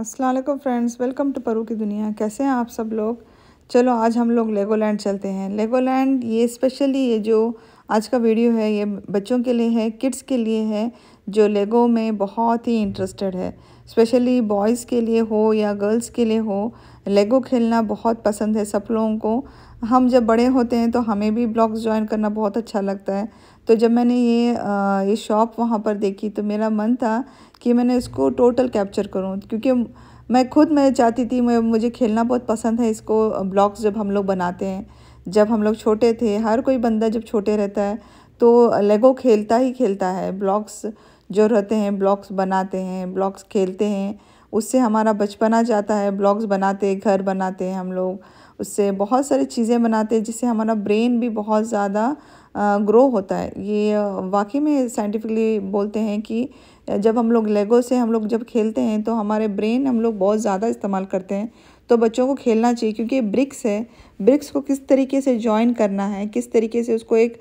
Aslam friends welcome to Paru की दुनिया कैसे हैं आप सब लोग चलो आज हम लोग लेगोलैंड चलते हैं लेगोलैंड ये स्पेशली ये जो आज का वीडियो है ये बच्चों के लिए है किड्स के लिए है जो लेगो में बहुत ही इंटरेस्टेड है स्पेशली बॉयज़ के लिए हो या गर्ल्स के लिए हो लेगो खेलना बहुत पसंद है सब लोगों को हम जब बड़े होते हैं तो हमें भी ब्लॉग्स ज्वाइन करना बहुत अच्छा लगता है तो जब मैंने ये आ, ये शॉप वहाँ पर देखी तो मेरा मन था कि मैंने इसको टोटल कैप्चर करूँ क्योंकि मैं खुद मैं चाहती थी मैं मुझे खेलना बहुत पसंद है इसको ब्लॉग्स जब हम लोग बनाते हैं जब हम लोग छोटे थे हर कोई बंदा जब छोटे रहता है तो लेगो खेलता ही खेलता है ब्लॉग्स जो रहते हैं ब्लॉग्स बनाते हैं ब्लॉग्स खेलते हैं उससे हमारा बचपना जाता है ब्लॉग्स बनाते घर बनाते हैं हम लोग उससे बहुत सारी चीज़ें बनाते हैं जिससे हमारा ब्रेन भी बहुत ज़्यादा ग्रो होता है ये वाकई में साइंटिफिकली बोलते हैं कि जब हम लोग लेगो से हम लोग जब खेलते हैं तो हमारे ब्रेन हम लोग बहुत ज़्यादा इस्तेमाल करते हैं तो बच्चों को खेलना चाहिए क्योंकि ब्रिक्स है ब्रिक्स को किस तरीके से ज्वाइन करना है किस तरीके से उसको एक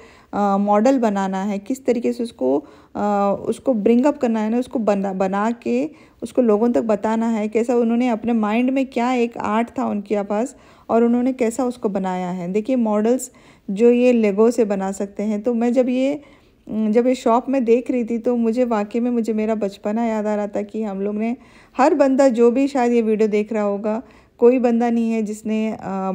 मॉडल बनाना है किस तरीके से उसको आ, उसको ब्रिंगअप करना है ना उसको बना बना के उसको लोगों तक बताना है कैसा उन्होंने अपने माइंड में क्या एक आर्ट था उनके पास और उन्होंने कैसा उसको बनाया है देखिए मॉडल्स जो ये लेगो से बना सकते हैं तो मैं जब ये जब ये शॉप में देख रही थी तो मुझे वाकई में मुझे मेरा बचपना याद आ रहा था कि हम लोग ने हर बंदा जो भी शायद ये वीडियो देख रहा होगा कोई बंदा नहीं है जिसने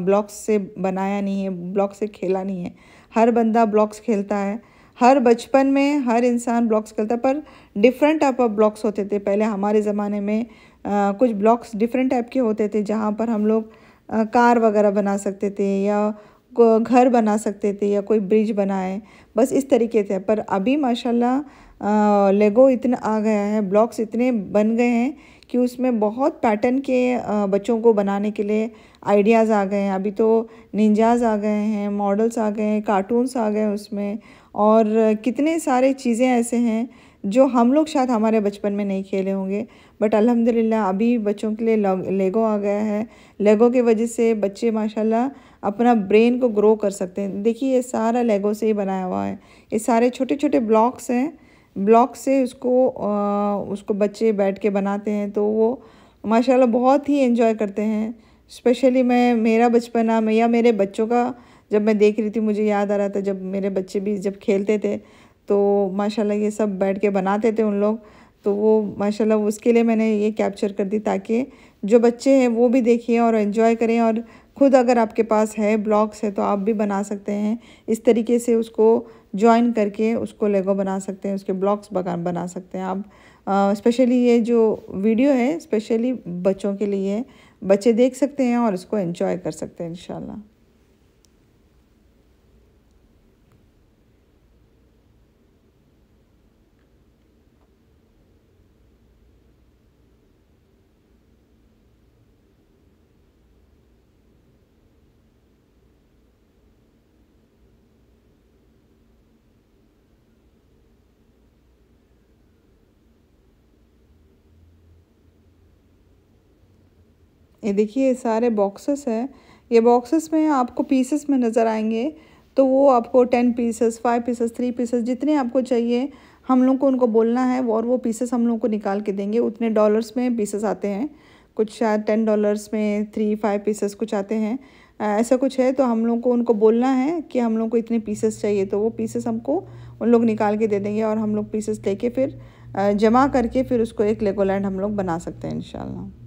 ब्लॉक्स से बनाया नहीं है ब्लॉक से खेला नहीं है हर बंदा ब्लॉक्स खेलता है हर बचपन में हर इंसान ब्लॉक्स खेलता पर डिफरेंट टाइप ऑफ ब्लॉक्स होते थे पहले हमारे ज़माने में आ, कुछ ब्लॉक्स डिफरेंट टाइप के होते थे जहाँ पर हम लोग आ, कार वगैरह बना सकते थे या घर बना सकते थे या कोई ब्रिज बनाए बस इस तरीके से पर अभी माशाल्लाह लेगो इतना आ गया है ब्लॉक्स इतने बन गए हैं कि उसमें बहुत पैटर्न के बच्चों को बनाने के लिए आइडियाज़ आ गए हैं अभी तो निंजाज आ गए हैं मॉडल्स आ गए हैं कार्टून्स आ गए हैं उसमें और कितने सारे चीज़ें ऐसे हैं जो हम लोग शायद हमारे बचपन में नहीं खेले होंगे बट अल्हम्दुलिल्लाह अभी बच्चों के लिए लेगो आ गया है लेगो की वजह से बच्चे माशाल्लाह अपना ब्रेन को ग्रो कर सकते हैं देखिए ये सारा लेगो से ही बनाया हुआ है ये सारे छोटे छोटे ब्लॉक्स हैं ब्लॉक से उसको आ, उसको बच्चे बैठ के बनाते हैं तो वो माशाल्लाह बहुत ही एंजॉय करते हैं स्पेशली मैं मेरा बचपना में या मेरे बच्चों का जब मैं देख रही थी मुझे याद आ रहा था जब मेरे बच्चे भी जब खेलते थे तो माशाल्लाह ये सब बैठ के बनाते थे उन लोग तो वो माशाल्लाह उसके लिए मैंने ये कैप्चर कर दी ताकि जो बच्चे हैं वो भी देखें और इन्जॉय करें और खुद अगर आपके पास है ब्लॉक्स है तो आप भी बना सकते हैं इस तरीके से उसको ज्वाइन करके उसको लेगो बना सकते हैं उसके ब्लॉक्स बना सकते हैं आप स्पेशली ये जो वीडियो है स्पेशली बच्चों के लिए बच्चे देख सकते हैं और इसको एंजॉय कर सकते हैं इंशाल्लाह ये देखिए ये सारे बॉक्सेस हैं ये बॉक्सेस में आपको पीसेस में नज़र आएंगे तो वो आपको ten pieces five pieces three pieces जितने आपको चाहिए हम लोग को उनको बोलना है और वो पीसेस हम लोग को निकाल के देंगे उतने डॉलर्स में पीसेस आते हैं कुछ शायद टेन डॉलर्स में थ्री फाइव पीसेस कुछ आते हैं ऐसा कुछ है तो हम लोग को उनको बोलना है कि हम लोग को इतने पीसेस चाहिए तो वो पीसेस हमको उन लोग निकाल के दे देंगे और हम लोग पीसेस लेके फिर जमा करके फिर उसको एक लेगोलैंड हम लोग बना सकते हैं इंशाल्लाह